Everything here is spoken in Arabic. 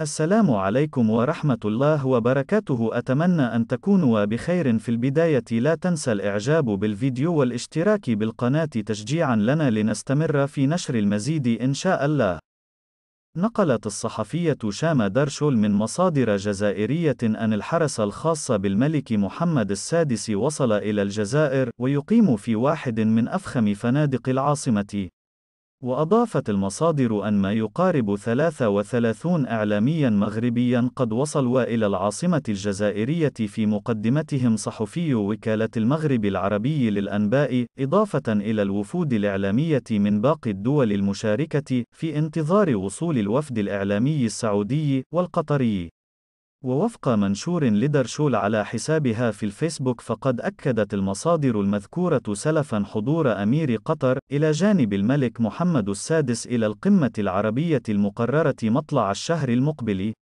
السلام عليكم ورحمة الله وبركاته أتمنى أن تكونوا بخير في البداية لا تنسى الإعجاب بالفيديو والاشتراك بالقناة تشجيعا لنا لنستمر في نشر المزيد إن شاء الله نقلت الصحفية شام درشول من مصادر جزائرية أن الحرس الخاص بالملك محمد السادس وصل إلى الجزائر ويقيم في واحد من أفخم فنادق العاصمة وأضافت المصادر أن ما يقارب 33 إعلاميا مغربيا قد وصلوا إلى العاصمة الجزائرية في مقدمتهم صحفي وكالة المغرب العربي للأنباء، إضافة إلى الوفود الإعلامية من باقي الدول المشاركة، في انتظار وصول الوفد الإعلامي السعودي والقطري. ووفق منشور لدرشول على حسابها في الفيسبوك فقد أكدت المصادر المذكورة سلفا حضور أمير قطر إلى جانب الملك محمد السادس إلى القمة العربية المقررة مطلع الشهر المقبل